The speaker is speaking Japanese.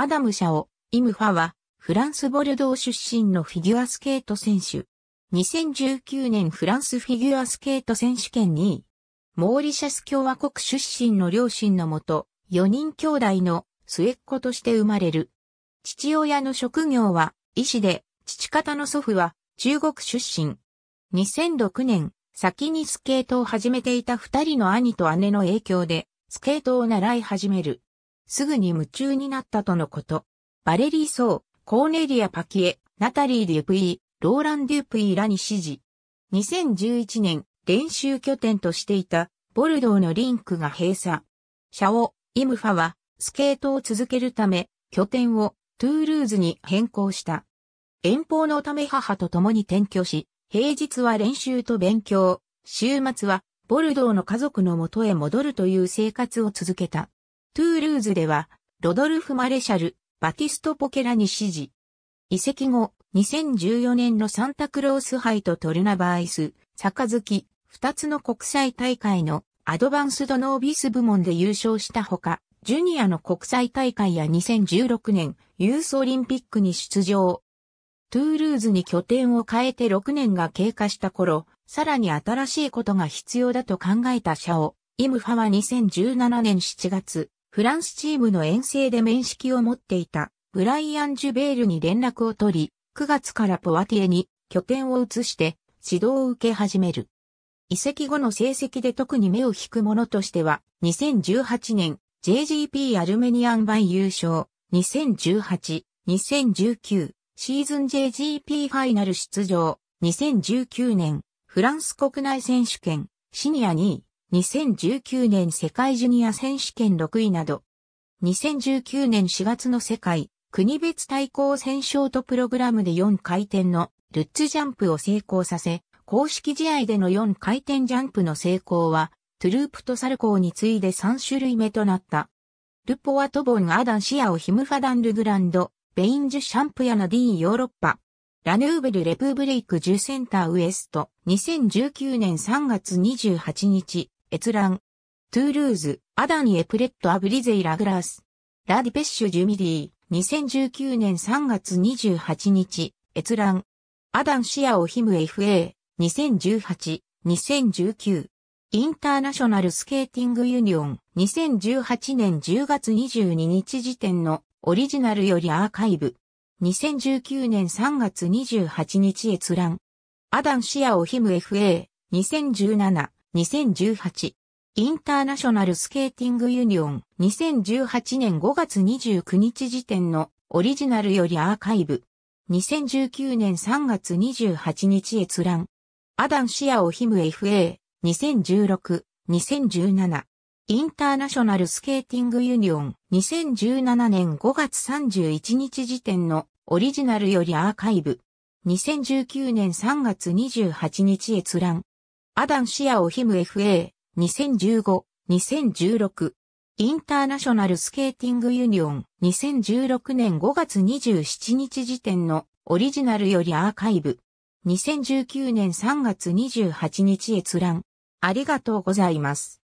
アダム・シャオ、イム・ファは、フランス・ボルドー出身のフィギュアスケート選手。2019年フランスフィギュアスケート選手権2位。モーリシャス共和国出身の両親のもと、4人兄弟の末っ子として生まれる。父親の職業は医師で、父方の祖父は中国出身。2006年、先にスケートを始めていた二人の兄と姉の影響で、スケートを習い始める。すぐに夢中になったとのこと。バレリー・ソー、コーネリア・パキエ、ナタリー・デュプイ、ローラン・デュプイらに指示。2011年、練習拠点としていた、ボルドーのリンクが閉鎖。シャオ、イムファは、スケートを続けるため、拠点を、トゥールーズに変更した。遠方のため母と共に転居し、平日は練習と勉強、週末はボルドーの家族の元へ戻るという生活を続けた。トゥールーズでは、ロドルフ・マレシャル、バティスト・ポケラに指示。移籍後、2014年のサンタクロース杯とトルナバーイス、杯、二つの国際大会のアドバンスドノービス部門で優勝したほか、ジュニアの国際大会や2016年ユースオリンピックに出場。トゥールーズに拠点を変えて6年が経過した頃、さらに新しいことが必要だと考えたシャオ、イムファは2017年7月、フランスチームの遠征で面識を持っていたブライアン・ジュベールに連絡を取り、9月からポワティエに拠点を移して指導を受け始める。移籍後の成績で特に目を引くものとしては、2018年 JGP アルメニアン杯優勝、2018、2019シーズン JGP ファイナル出場、2019年フランス国内選手権シニア2位、2019年世界ジュニア選手権6位など、2019年4月の世界国別対抗戦ショートプログラムで4回転のルッツジャンプを成功させ、公式試合での4回転ジャンプの成功は、トゥループとサルコーに次いで3種類目となった。ルポワトボンアダンシアオヒムファダンルグランド、ベインジュシャンプヤナディーンヨーロッパ。ラヌーベルレプブレイク10センターウエスト2019年3月28日閲覧。トゥールーズ、アダニエプレットアブリゼイラグラス。ラディペッシュ・ジュミディ、2019年3月28日、閲覧。アダン・シア・オヒム FA、2018、2019。インターナショナルスケーティングユニオン、2018年10月22日時点のオリジナルよりアーカイブ。2019年3月28日閲覧。アダン・シア・オヒム FA、2017、2018。インターナショナルスケーティングユニオン2018年5月29日時点のオリジナルよりアーカイブ。2019年3月28日閲覧。アダンシアオヒム FA 2016、2017。インターナショナルスケーティングユニオン2017年5月31日時点のオリジナルよりアーカイブ。2019年3月28日閲覧。アダンシアオヒム FA、2015、2016。インターナショナルスケーティングユニオン、2016年5月27日時点のオリジナルよりアーカイブ。2019年3月28日閲覧。ありがとうございます。